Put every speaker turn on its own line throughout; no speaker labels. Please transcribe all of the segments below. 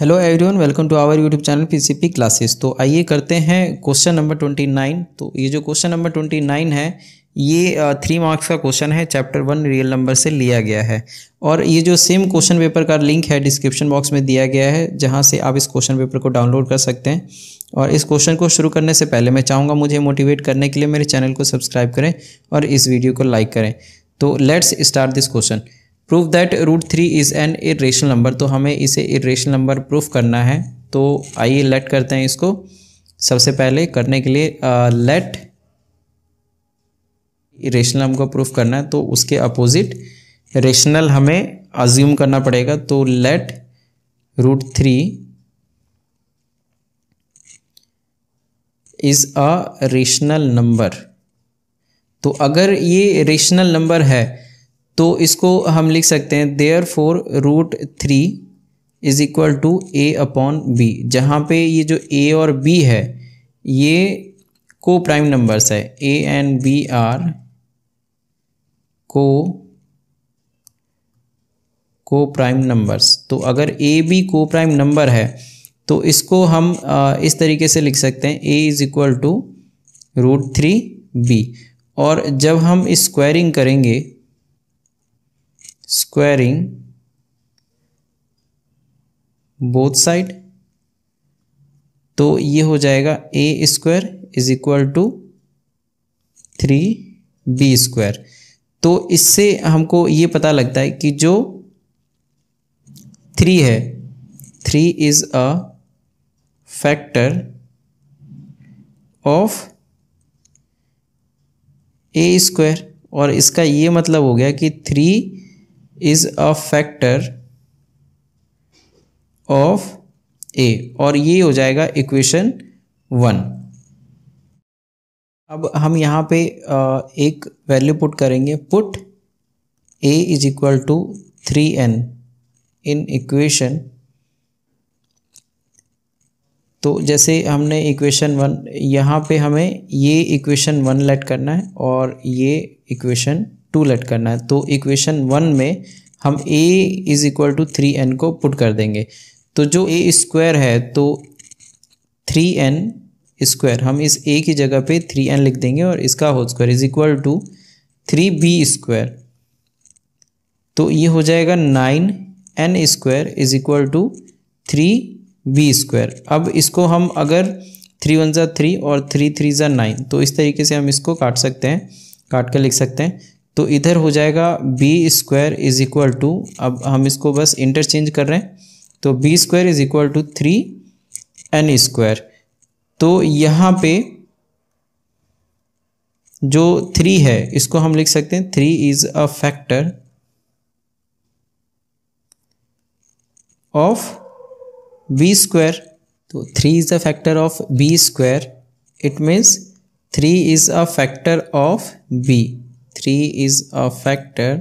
hello everyone welcome to our YouTube channel PCP classes तो आइए करते हैं क्वेश्चन नंबर ट्वेंटी नाइन तो ये जो क्वेश्चन नंबर ट्वेंटी नाइन है ये थ्री मार्क्स का क्वेश्चन है चैप्टर वन रियल नंबर से लिया गया है और ये जो सेम क्वेश्चन पेपर का लिंक है डिस्क्रिप्शन बॉक्स में दिया गया है जहाँ से आप इस क्वेश्चन पेपर को डाउनलोड कर सकते हैं और इस क्वेश्चन को शुरू करने से पहले मैं चाहूँगा मुझे मोटिवेट करने के लिए मेरे चैनल को सब्सक्राइब करें और इस वीडियो को लाइक करें तो let's start this question proof that root three is an irrational number तो हमें इसे इेशनल नंबर प्रूफ करना है तो आइए लेट करते हैं इसको सबसे पहले करने के लिए लेट uh, नंबर को प्रूफ करना है तो उसके अपोजिट रेशनल हमें अज्यूम करना पड़ेगा तो let root three is a rational number तो अगर ये रेशनल नंबर है तो इसको हम लिख सकते हैं therefore root three is equal to a upon b जहाँ पे ये जो ए और बी है ये को प्राइम नंबर्स है ए एंड बी आर को को प्राइम नंबर्स तो अगर a b coprime number है तो इसको हम इस तरीके से लिख सकते हैं a is equal to root three b और जब हम स्क्वायरिंग करेंगे squaring बोथ साइड तो ये हो जाएगा a square is equal to three b square तो इससे हमको ये पता लगता है कि जो थ्री है three is a factor of a square और इसका ये मतलब हो गया कि three is a factor of a और ये हो जाएगा इक्वेशन वन अब हम यहाँ पे एक वैल्यू पुट करेंगे put a is equal to three n in equation तो जैसे हमने इक्वेशन वन यहाँ पे हमें ये इक्वेशन वन लेट करना है और ये इक्वेशन टू लेट करना है तो इक्वेशन वन में हम a is equal to three n को पुट कर देंगे तो जो ए स्क्वायर है तो थ्री एन स्क्वायर हम इस ए की जगह पे थ्री एन लिख देंगे और इसका whole square is equal to three b square तो ये हो जाएगा nine n square is equal to three b square अब इसको हम अगर थ्री वन ज़ा थ्री और थ्री थ्री ज़ा नाइन तो इस तरीके से हम इसको काट सकते हैं काट कर लिख सकते हैं तो इधर हो जाएगा b square is equal to अब हम इसको बस इंटरचेंज कर रहे हैं तो b square is equal to three n square तो यहाँ पे जो थ्री है इसको हम लिख सकते हैं three is a factor of b square तो three is a factor of b square it means three is a factor of b three is a factor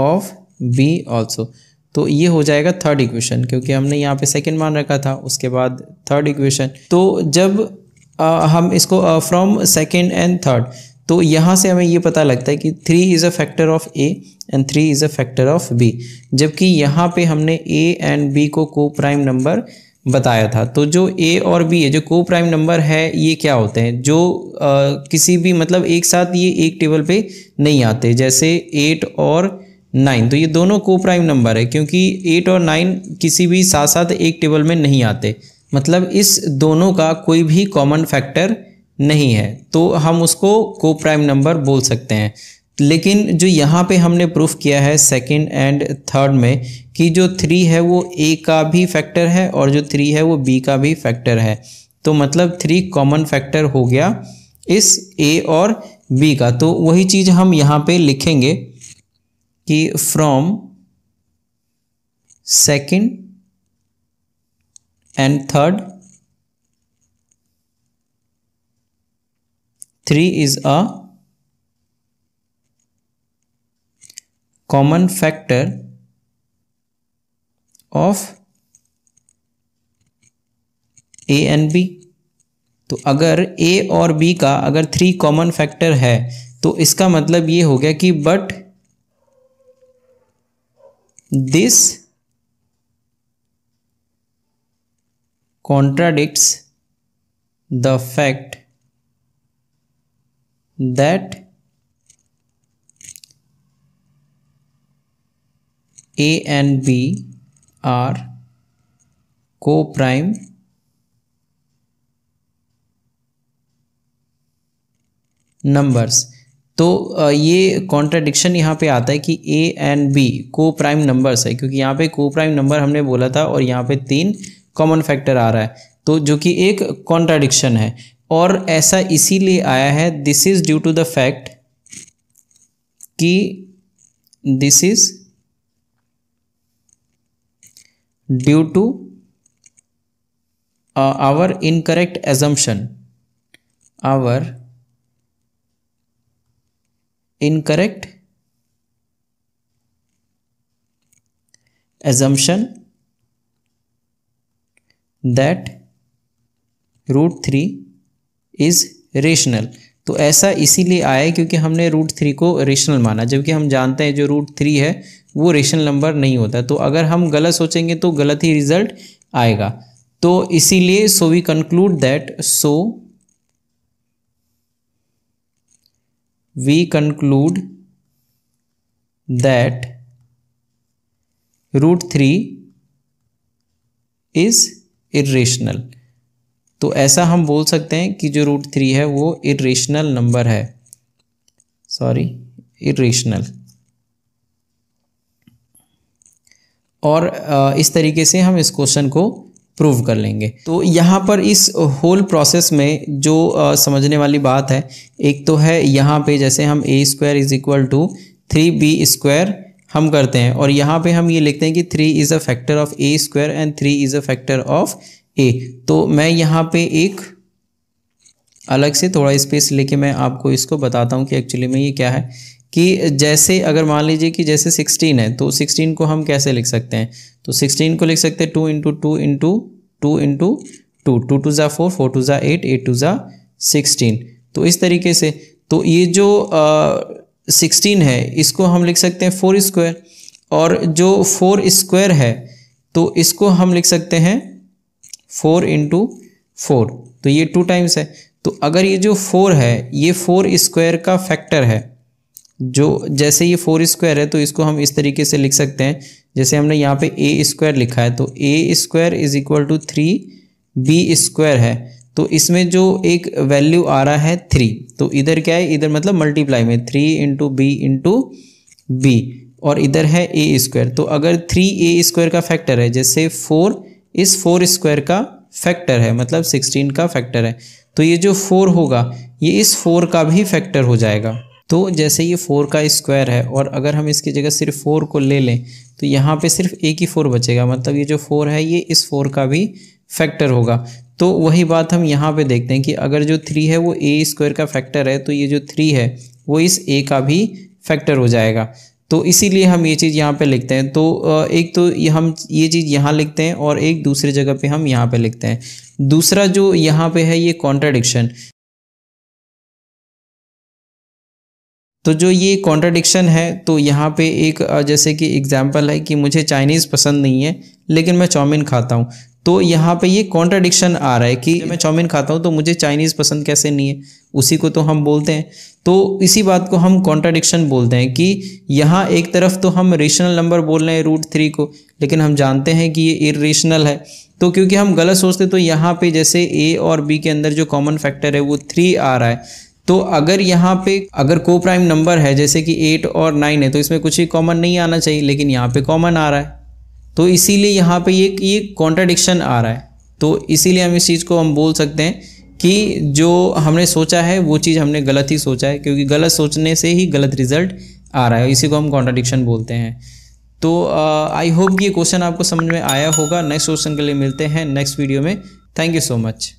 of b also तो ये हो जाएगा थर्ड इक्वेशन क्योंकि हमने यहाँ पे second मान रखा था उसके बाद थर्ड इक्वेशन तो जब आ, हम इसको फ्रॉम सेकेंड एंड थर्ड तो यहाँ से हमें ये पता लगता है कि three is a factor of a and three is a factor of b जबकि यहाँ पे हमने ए एंड बी को को प्राइम नंबर बताया था तो जो ए और बी है जो को प्राइम नंबर है ये क्या होते हैं जो आ, किसी भी मतलब एक साथ ये एक टेबल पे नहीं आते जैसे एट और नाइन तो ये दोनों को प्राइम नंबर है क्योंकि एट और नाइन किसी भी साथ साथ एक टेबल में नहीं आते मतलब इस दोनों का कोई भी कॉमन फैक्टर नहीं है तो हम उसको को प्राइम नंबर बोल सकते हैं लेकिन जो यहाँ पे हमने प्रूफ किया है सेकंड एंड थर्ड में कि जो थ्री है वो ए का भी फैक्टर है और जो थ्री है वो बी का भी फैक्टर है तो मतलब थ्री कॉमन फैक्टर हो गया इस ए और बी का तो वही चीज़ हम यहाँ पे लिखेंगे कि from second and third three is a common factor of a and b तो अगर ए और बी का अगर थ्री कॉमन फैक्टर है तो इसका मतलब ये हो गया कि but this contradicts the fact that a and b are coprime numbers तो ये कॉन्ट्राडिक्शन यहाँ पे आता है कि a and b coprime numbers है क्योंकि यहाँ पे को प्राइम नंबर हमने बोला था और यहाँ पे तीन कॉमन फैक्टर आ रहा है तो जो कि एक कॉन्ट्राडिक्शन है और ऐसा इसीलिए आया है this is due to the fact कि this is due to our incorrect assumption our incorrect assumption that root three is rational तो ऐसा इसीलिए आया क्योंकि हमने रूट थ्री को रेशनल माना जबकि हम जानते हैं जो रूट थ्री है वो रेशनल नंबर नहीं होता तो अगर हम गलत सोचेंगे तो गलत ही रिजल्ट आएगा तो इसीलिए so we conclude that so we conclude that root three is irrational तो ऐसा हम बोल सकते हैं कि जो रूट थ्री है वो इेशनल नंबर है सॉरी इेशनल और इस तरीके से हम इस क्वेश्चन को प्रूव कर लेंगे तो यहाँ पर इस होल प्रोसेस में जो समझने वाली बात है एक तो है यहाँ पे जैसे हम a square is equal to three b square हम करते हैं और यहाँ पे हम ये लिखते हैं कि three is a factor of a square and three is a factor of a तो मैं यहाँ पे एक अलग से थोड़ा स्पेस लेके मैं आपको इसको बताता हूँ कि एक्चुअली में ये क्या है कि जैसे अगर मान लीजिए कि जैसे सिक्सटीन है तो सिक्सटीन को हम कैसे लिख सकते हैं तो सिक्सटीन को लिख सकते हैं two into two into two into two two two ज़ा फोर फोर टू ज़ा एट एट टू ज़ा सिक्सटीन तो इस तरीके से तो ये जो सिक्सटीन है इसको हम लिख सकते हैं फोर स्क्वायर और जो फोर स्क्वायर है तो इसको हम लिख सकते हैं फोर इंटू फोर तो ये टू टाइम्स है तो अगर ये जो फोर है ये फोर स्क्वायर का फैक्टर है जो जैसे ये फोर स्क्वायर है तो इसको हम इस तरीके से लिख सकते हैं जैसे हमने यहाँ पे ए स्क्वायर लिखा है तो a square is equal to three b square है तो इसमें जो एक वैल्यू आ रहा है थ्री तो इधर क्या है इधर मतलब मल्टीप्लाई में three into b into b और इधर है ए स्क्वायर तो अगर थ्री ए स्क्वायर का फैक्टर है जैसे फोर इस फोर स्क्वायर का फैक्टर है मतलब सिक्सटीन का फैक्टर है तो ये जो फोर होगा ये इस फोर का भी फैक्टर हो जाएगा तो जैसे ये फोर का स्क्वायर है और अगर हम इसकी जगह सिर्फ फोर को ले लें तो यहाँ पे सिर्फ एक ही फोर बचेगा मतलब ये जो फोर है ये इस फोर का भी फैक्टर होगा तो वही बात हम यहाँ पे देखते हैं कि अगर जो थ्री है वो ए स्क्वायर का फैक्टर है तो ये जो थ्री है वो इस ए का भी फैक्टर हो जाएगा तो इसीलिए हम ये चीज़ यहाँ पे लिखते हैं तो एक तो हम ये चीज़ यहाँ लिखते हैं और एक दूसरे जगह पे हम यहाँ पे लिखते हैं दूसरा जो यहाँ पे है ये कॉन्ट्राडिक्शन तो जो ये कॉन्ट्राडिक्शन है तो यहाँ पे एक जैसे कि एग्जाम्पल है कि मुझे चाइनीज़ पसंद नहीं है लेकिन मैं चाउमीन खाता हूँ तो यहाँ पे ये कॉन्ट्राडिक्शन आ रहा है कि मैं चाउमीन खाता हूँ तो मुझे चाइनीज़ पसंद कैसे नहीं है उसी को तो हम बोलते हैं तो इसी बात को हम कॉन्ट्राडिक्शन बोलते हैं कि यहाँ एक तरफ तो हम रेशनल नंबर बोल रहे हैं रूट थ्री को लेकिन हम जानते हैं कि ये इरेशनल है तो क्योंकि हम गलत सोचते तो यहाँ पे जैसे ए और बी के अंदर जो कॉमन फैक्टर है वो थ्री आ रहा है तो अगर यहाँ पे अगर को प्राइम नंबर है जैसे कि एट और नाइन है तो इसमें कुछ ही कॉमन नहीं आना चाहिए लेकिन यहाँ पे कॉमन आ रहा है तो इसीलिए यहाँ पे ये ये कॉन्ट्राडिक्शन आ रहा है तो इसीलिए हम इस चीज़ को हम बोल सकते हैं कि जो हमने सोचा है वो चीज़ हमने गलत ही सोचा है क्योंकि गलत सोचने से ही गलत रिजल्ट आ रहा है इसी को हम कॉन्ट्राडिक्शन बोलते हैं तो आई uh, होप ये क्वेश्चन आपको समझ में आया होगा नेक्स्ट क्वेश्चन के लिए मिलते हैं नेक्स्ट वीडियो में थैंक यू सो मच